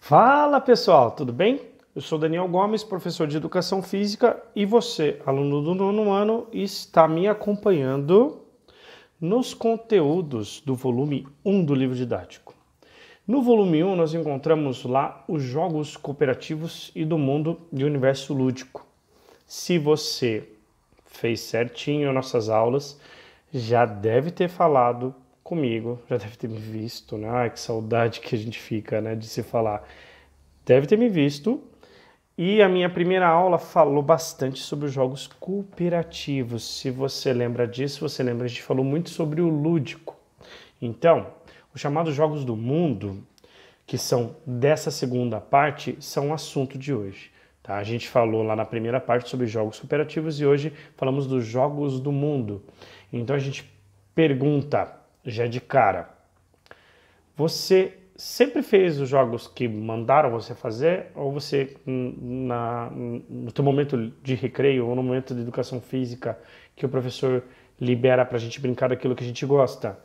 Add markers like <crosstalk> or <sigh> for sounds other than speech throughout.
Fala pessoal, tudo bem? Eu sou Daniel Gomes, professor de Educação Física, e você, aluno do nono ano, está me acompanhando nos conteúdos do volume 1 do livro didático. No volume 1, nós encontramos lá os jogos cooperativos e do mundo de universo lúdico. Se você fez certinho nossas aulas, já deve ter falado comigo, já deve ter me visto, né? Ai, que saudade que a gente fica, né, de se falar. Deve ter me visto. E a minha primeira aula falou bastante sobre os jogos cooperativos. Se você lembra disso, você lembra, a gente falou muito sobre o lúdico. Então, os chamados jogos do mundo, que são dessa segunda parte, são o assunto de hoje. Tá? A gente falou lá na primeira parte sobre jogos cooperativos e hoje falamos dos jogos do mundo. Então a gente pergunta já é de cara. Você sempre fez os jogos que mandaram você fazer ou você na, no teu momento de recreio ou no momento de educação física que o professor libera para a gente brincar daquilo que a gente gosta?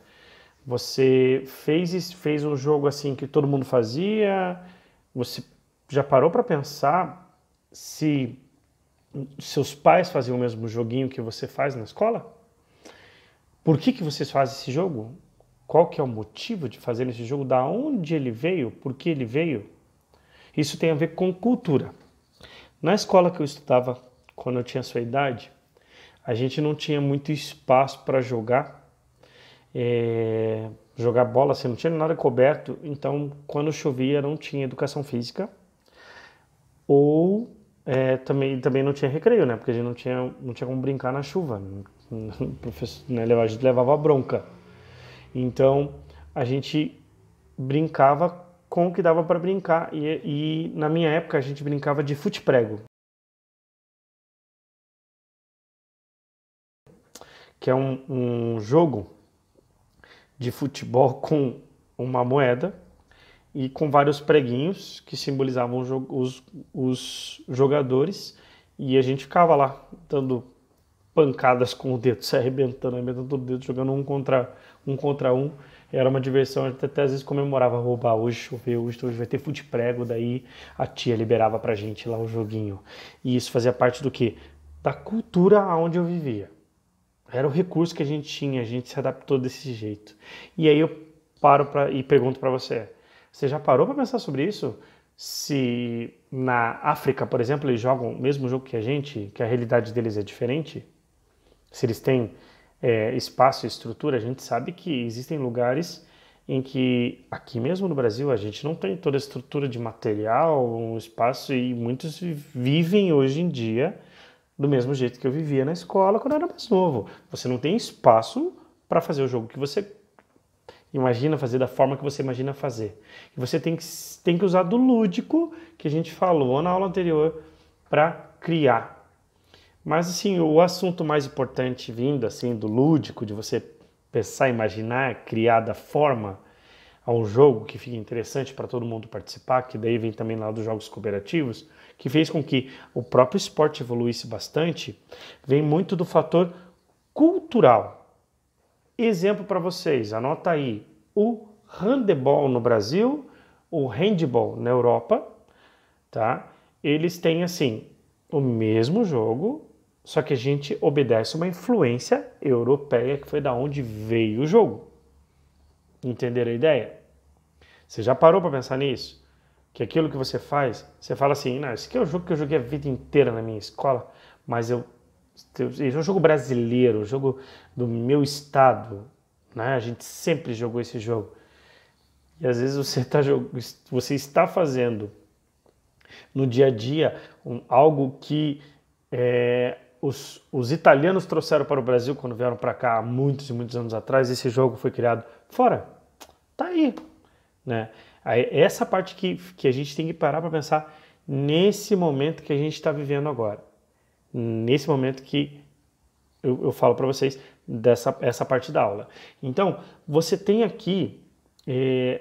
Você fez fez um jogo assim que todo mundo fazia? Você já parou para pensar se seus pais faziam o mesmo joguinho que você faz na escola? Por que, que vocês fazem esse jogo? Qual que é o motivo de fazer esse jogo? Da onde ele veio? Por que ele veio? Isso tem a ver com cultura. Na escola que eu estudava, quando eu tinha sua idade, a gente não tinha muito espaço para jogar. É, jogar bola, assim, não tinha nada coberto. Então, quando chovia, não tinha educação física. Ou é, também, também não tinha recreio, né? Porque a gente não tinha, não tinha como brincar na chuva o <laughs> professor, né, a gente levava bronca. Então a gente brincava com o que dava para brincar e, e, na minha época a gente brincava de fute prego, que é um, um jogo de futebol <laughs> com uma moeda e com vários preguinhos que simbolizavam os, os jogadores e a gente ficava lá dando pancadas com o dedo, se arrebentando, arrebentando o dedo, jogando um contra um. Contra um. Era uma diversão, até, até às vezes comemorava roubar. Hoje choveu, hoje, hoje vai ter fute prego. Daí a tia liberava pra gente lá o joguinho. E isso fazia parte do que? Da cultura aonde eu vivia. Era o recurso que a gente tinha, a gente se adaptou desse jeito. E aí eu paro pra, e pergunto para você: você já parou para pensar sobre isso? Se na África, por exemplo, eles jogam o mesmo jogo que a gente, que a realidade deles é diferente? se eles têm é, espaço e estrutura, a gente sabe que existem lugares em que aqui mesmo no Brasil a gente não tem toda a estrutura de material, um espaço e muitos vivem hoje em dia do mesmo jeito que eu vivia na escola quando eu era mais novo. Você não tem espaço para fazer o jogo que você imagina fazer da forma que você imagina fazer. E você tem que, tem que usar do lúdico que a gente falou na aula anterior para criar mas assim, o assunto mais importante vindo assim do lúdico, de você pensar, imaginar, criar da forma a um jogo que fica interessante para todo mundo participar, que daí vem também lá dos jogos cooperativos, que fez com que o próprio esporte evoluísse bastante, vem muito do fator cultural. Exemplo para vocês, anota aí, o handebol no Brasil, o handball na Europa, tá? Eles têm assim, o mesmo jogo, só que a gente obedece uma influência europeia que foi da onde veio o jogo. Entenderam a ideia? Você já parou para pensar nisso? Que aquilo que você faz, você fala assim, não, esse aqui é o jogo que eu joguei a vida inteira na minha escola, mas eu esse é um jogo brasileiro, um jogo do meu estado, né? A gente sempre jogou esse jogo. E às vezes você tá você está fazendo no dia a dia um, algo que é, os, os italianos trouxeram para o Brasil quando vieram para cá há muitos e muitos anos atrás. Esse jogo foi criado fora. Tá aí, né? Aí, essa parte que, que a gente tem que parar para pensar nesse momento que a gente está vivendo agora. Nesse momento que eu, eu falo para vocês dessa essa parte da aula. Então, você tem aqui é,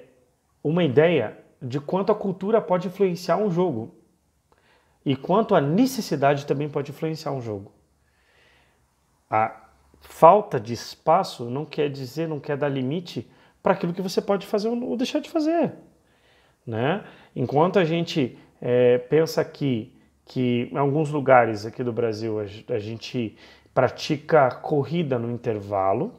uma ideia de quanto a cultura pode influenciar um jogo e quanto a necessidade também pode influenciar um jogo. A falta de espaço não quer dizer, não quer dar limite para aquilo que você pode fazer ou deixar de fazer. Né? Enquanto a gente é, pensa aqui que em alguns lugares aqui do Brasil a gente pratica corrida no intervalo,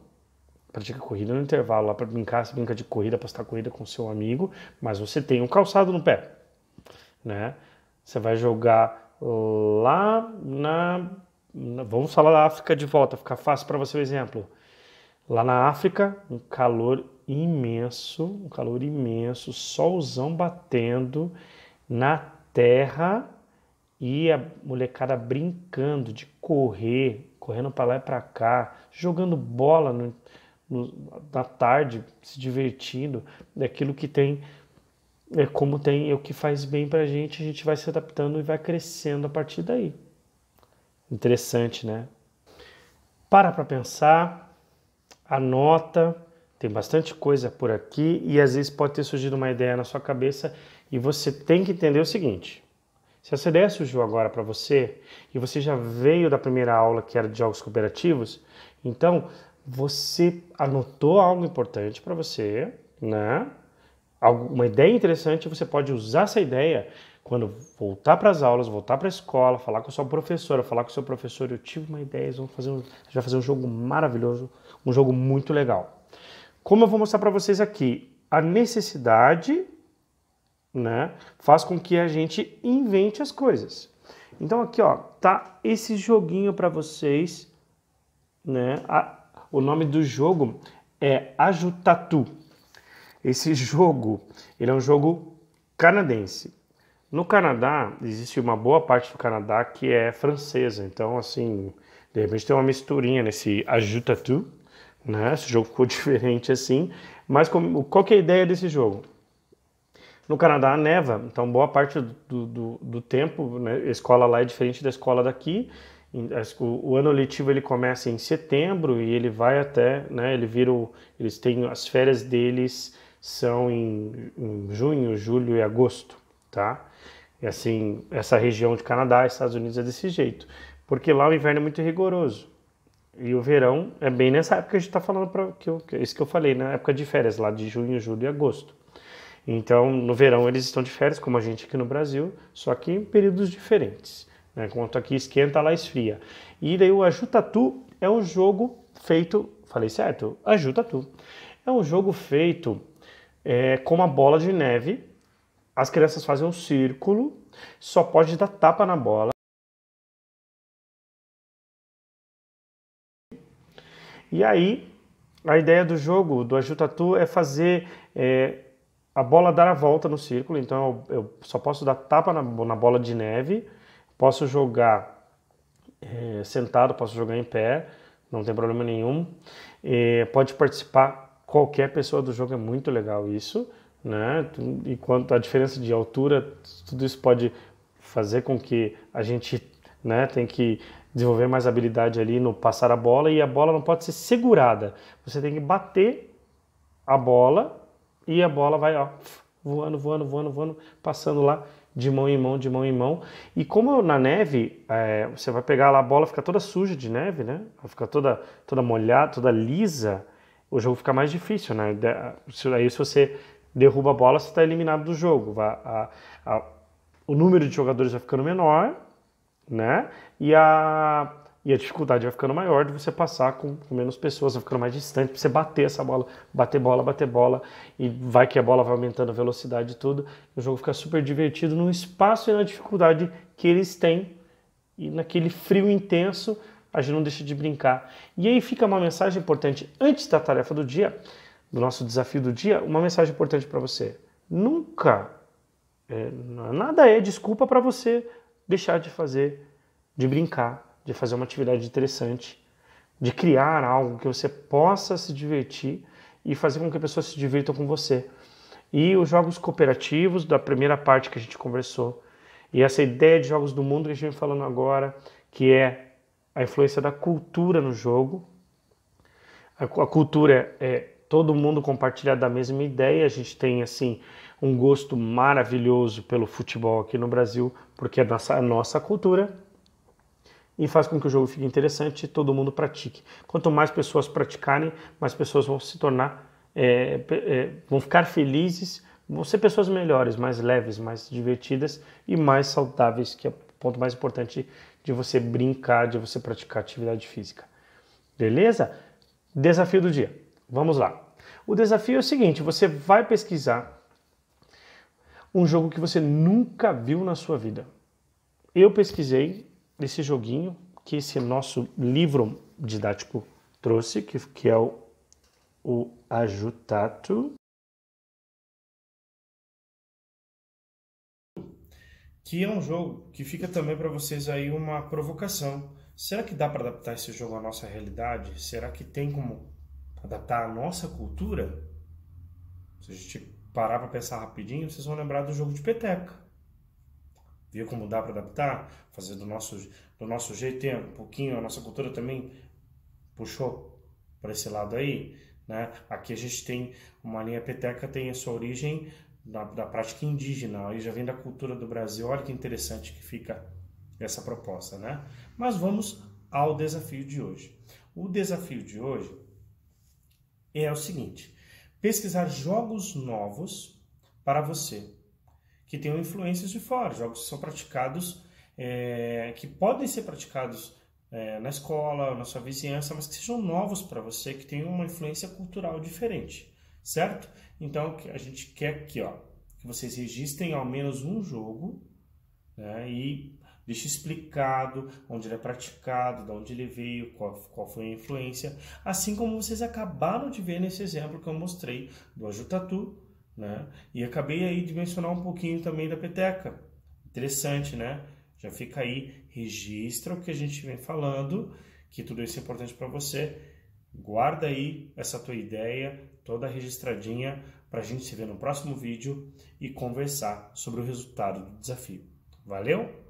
pratica corrida no intervalo lá para brincar, você brinca de corrida, apostar corrida com seu amigo, mas você tem um calçado no pé, né? Você vai jogar lá na, vamos falar da África de volta, ficar fácil para você o exemplo. Lá na África, um calor imenso, um calor imenso, solzão batendo na terra e a molecada brincando de correr, correndo para lá e para cá, jogando bola no, no, na tarde, se divertindo, daquilo é que tem é como tem é o que faz bem para a gente, a gente vai se adaptando e vai crescendo a partir daí. Interessante, né? Para para pensar, anota, tem bastante coisa por aqui e às vezes pode ter surgido uma ideia na sua cabeça e você tem que entender o seguinte: se essa ideia surgiu agora para você e você já veio da primeira aula que era de jogos cooperativos, então você anotou algo importante para você, né? uma ideia interessante, você pode usar essa ideia quando voltar para as aulas, voltar para a escola, falar com a sua professora, falar com o seu professor, eu tive uma ideia, vamos fazer um, a gente vai fazer um jogo maravilhoso, um jogo muito legal. Como eu vou mostrar para vocês aqui, a necessidade né, faz com que a gente invente as coisas. Então aqui ó, tá esse joguinho para vocês, né? A, o nome do jogo é Ajutatu. Esse jogo, ele é um jogo canadense. No Canadá, existe uma boa parte do Canadá que é francesa. Então, assim, de repente tem uma misturinha nesse Ajutatu, né? Esse jogo ficou <laughs> diferente assim. Mas como, qual que é a ideia desse jogo? No Canadá neva, então boa parte do, do, do tempo, né? a escola lá é diferente da escola daqui. O, o ano letivo ele começa em setembro e ele vai até, né? Ele vira, o, eles têm as férias deles são em, em junho, julho e agosto, tá? E assim, essa região de Canadá Estados Unidos é desse jeito, porque lá o inverno é muito rigoroso. E o verão é bem nessa época que a gente está falando, para que que, isso que eu falei, na né? época de férias, lá de junho, julho e agosto. Então, no verão eles estão de férias, como a gente aqui no Brasil, só que em períodos diferentes. Né? Enquanto aqui esquenta, lá esfria. E daí o Ajutatu é um jogo feito, falei certo? Ajutatu. É um jogo feito é, com uma bola de neve. As crianças fazem um círculo, só pode dar tapa na bola. E aí, a ideia do jogo do Ajutatu é fazer é, a bola dar a volta no círculo, então eu, eu só posso dar tapa na, na, bola de neve, posso jogar é, sentado, posso jogar em pé, não tem problema nenhum. É, pode participar qualquer pessoa do jogo é muito legal isso, né? E quanto diferença de altura, tudo isso pode fazer com que a gente, né, tem que desenvolver mais habilidade ali no passar a bola e a bola não pode ser segurada. Você tem que bater a bola e a bola vai, ó, voando, voando, voando, voando, passando lá de mão em mão, de mão em mão. E como na neve, é, você vai pegar lá a bola, fica toda suja de neve, né? Ela fica toda, toda molhada, toda lisa o jogo fica mais difícil, né? Aí se você derruba a bola, você está eliminado do jogo. A, a, a, o número de jogadores vai ficando menor, né? E a, e a dificuldade vai ficando maior de você passar com, com menos pessoas, vai ficando mais distante para você bater essa bola, bater bola, bater bola, e vai que a bola vai aumentando a velocidade e tudo. O jogo fica super divertido no espaço e na dificuldade que eles têm, e naquele frio intenso a gente não deixa de brincar. E aí fica uma mensagem importante antes da tarefa do dia, do nosso desafio do dia, uma mensagem importante para você. Nunca, é, nada é desculpa para você deixar de fazer, de brincar, de fazer uma atividade interessante, de criar algo que você possa se divertir e fazer com que a pessoa se divirta com você. E os jogos cooperativos, da primeira parte que a gente conversou, e essa ideia de jogos do mundo que a gente vem falando agora, que é a influência da cultura no jogo. A, a cultura é, todo mundo compartilhar da mesma ideia. A gente tem assim um gosto maravilhoso pelo futebol aqui no Brasil, porque é nossa, a nossa cultura e faz com que o jogo fique interessante e todo mundo pratique. Quanto mais pessoas praticarem, mais pessoas vão se tornar, é, é, vão ficar felizes, vão ser pessoas melhores, mais leves, mais divertidas e mais saudáveis, que é o ponto mais importante de você brincar, de você praticar atividade física. Beleza? Desafio do dia. Vamos lá. O desafio é o seguinte: você vai pesquisar um jogo que você nunca viu na sua vida. Eu pesquisei esse joguinho que esse nosso livro didático trouxe, que, que é o, o Ajutato, que é um jogo que fica também para vocês aí uma provocação. Será que dá para adaptar esse jogo à nossa realidade? Será que tem como adaptar à nossa cultura? Se a gente parar para pensar rapidinho, vocês vão lembrar do jogo de peteca. Viu como dá para adaptar? Fazer do nosso, do nosso jeito, tem um pouquinho, a nossa cultura também puxou para esse lado aí. Né? Aqui a gente tem uma linha peteca, tem a sua origem da, da prática indígena, aí já vem da cultura do Brasil. Olha que interessante que fica essa proposta, né? Mas vamos ao desafio de hoje. O desafio de hoje é o seguinte: pesquisar jogos novos para você que tenham influências de fora, jogos que são praticados, é, que podem ser praticados é, na escola, na sua vizinhança, mas que sejam novos para você, que tenham uma influência cultural diferente certo? Então a gente quer aqui, ó, que vocês registrem ao menos um jogo né, e deixe explicado onde ele é praticado, de onde ele veio, qual, qual foi a influência, assim como vocês acabaram de ver nesse exemplo que eu mostrei do Ajutatu, né? E acabei aí de mencionar um pouquinho também da peteca. Interessante, né? Já fica aí, registra o que a gente vem falando, que tudo isso é importante para você Guarda aí essa tua ideia toda registradinha para a gente se ver no próximo vídeo e conversar sobre o resultado do desafio. Valeu!